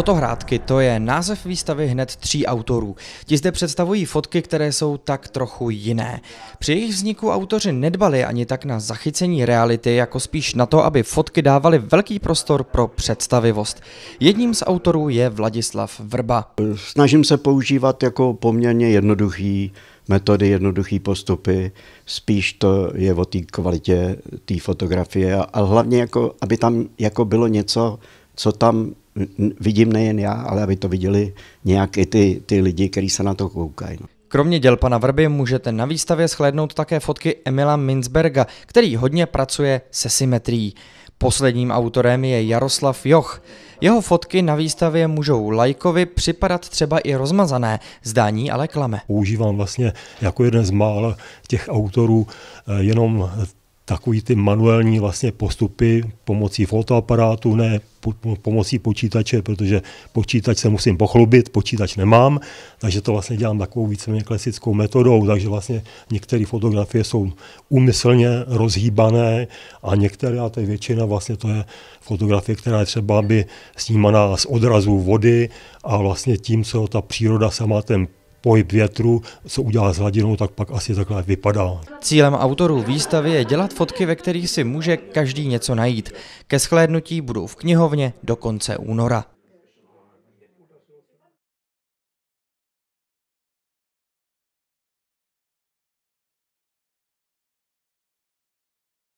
Fotohrádky to je název výstavy hned tří autorů. Ti zde představují fotky, které jsou tak trochu jiné. Při jejich vzniku autoři nedbali ani tak na zachycení reality, jako spíš na to, aby fotky dávaly velký prostor pro představivost. Jedním z autorů je Vladislav Vrba. Snažím se používat jako poměrně jednoduchý metody, jednoduché postupy, spíš to je o té kvalitě té fotografie a hlavně, jako, aby tam jako bylo něco, co tam vidím nejen já, ale aby to viděli nějak i ty, ty lidi, kteří se na to koukají. No. Kromě děl pana Vrby můžete na výstavě shlédnout také fotky Emila Minsberga, který hodně pracuje se symetrií. Posledním autorem je Jaroslav Joch. Jeho fotky na výstavě můžou lajkovi připadat třeba i rozmazané, zdání ale klame. Používám vlastně jako jeden z mála těch autorů eh, jenom takový ty manuální vlastně postupy pomocí fotoaparátu, ne pomocí počítače, protože počítač se musím pochlubit, počítač nemám, takže to vlastně dělám takovou víceméně klasickou metodou, takže vlastně některé fotografie jsou úmyslně rozhýbané a některé, a to je většina, vlastně to je fotografie, která je třeba by snímaná z odrazu vody a vlastně tím, co ta příroda sama, ten pohyb větru, co udělá s hladinou, tak pak asi takhle vypadá. Cílem autorů výstavy je dělat fotky, ve kterých si může každý něco najít. Ke schlédnutí budou v knihovně do konce února.